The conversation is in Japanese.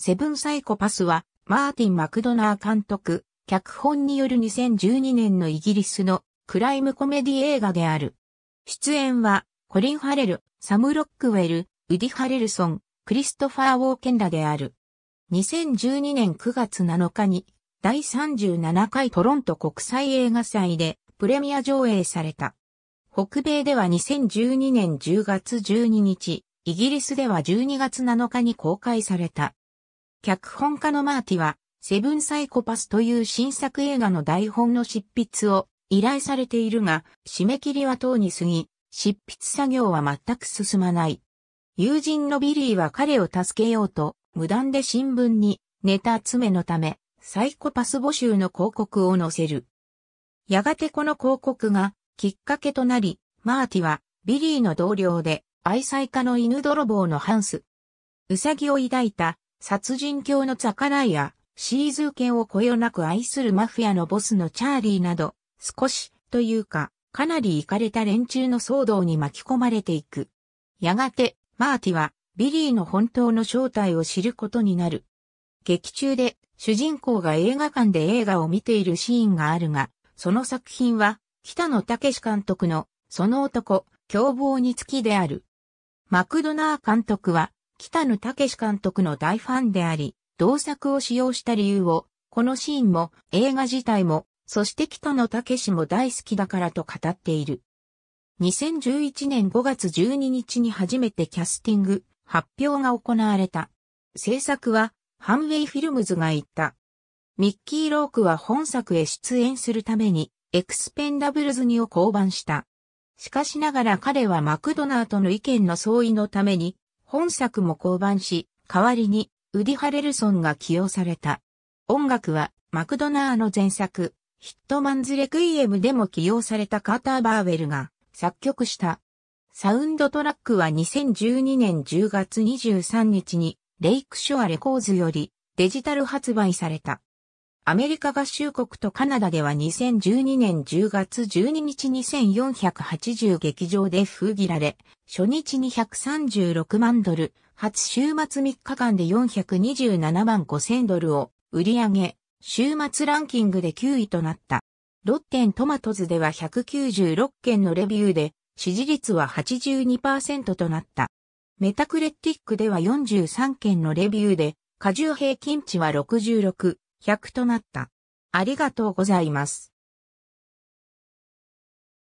セブンサイコパスは、マーティン・マクドナー監督、脚本による2012年のイギリスのクライムコメディ映画である。出演は、コリン・ハレル、サム・ロックウェル、ウディ・ハレルソン、クリストファー・ウォーケンらである。2012年9月7日に、第37回トロント国際映画祭でプレミア上映された。北米では2012年10月12日、イギリスでは12月7日に公開された。脚本家のマーティは、セブンサイコパスという新作映画の台本の執筆を依頼されているが、締め切りはとうに過ぎ、執筆作業は全く進まない。友人のビリーは彼を助けようと、無断で新聞にネタ集めのため、サイコパス募集の広告を載せる。やがてこの広告がきっかけとなり、マーティはビリーの同僚で愛妻家の犬泥棒のハンス。うさぎを抱いた殺人狂の魚や、シーズー犬をこよなく愛するマフィアのボスのチャーリーなど、少し、というか、かなりイカれた連中の騒動に巻き込まれていく。やがて、マーティは、ビリーの本当の正体を知ることになる。劇中で、主人公が映画館で映画を見ているシーンがあるが、その作品は、北野武監督の、その男、凶暴につきである。マクドナー監督は、北野武監督の大ファンであり、同作を使用した理由を、このシーンも映画自体も、そして北野武も大好きだからと語っている。2011年5月12日に初めてキャスティング、発表が行われた。制作は、ハンウェイフィルムズが言った。ミッキー・ロークは本作へ出演するために、エクスペンダブルズにを降板した。しかしながら彼はマクドナーとの意見の相違のために、本作も降板し、代わりにウディ・ハレルソンが起用された。音楽はマクドナーの前作、ヒットマンズ・レクイエムでも起用されたカーター・バーウェルが作曲した。サウンドトラックは2012年10月23日にレイクショアレコーズよりデジタル発売された。アメリカ合衆国とカナダでは2012年10月12日2480劇場で封切られ、初日に136万ドル、初週末3日間で427万5000ドルを売り上げ、週末ランキングで9位となった。ロッテントマトズでは196件のレビューで、支持率は82%となった。メタクレティックでは43件のレビューで、過重平均値は66、100となった。ありがとうございます。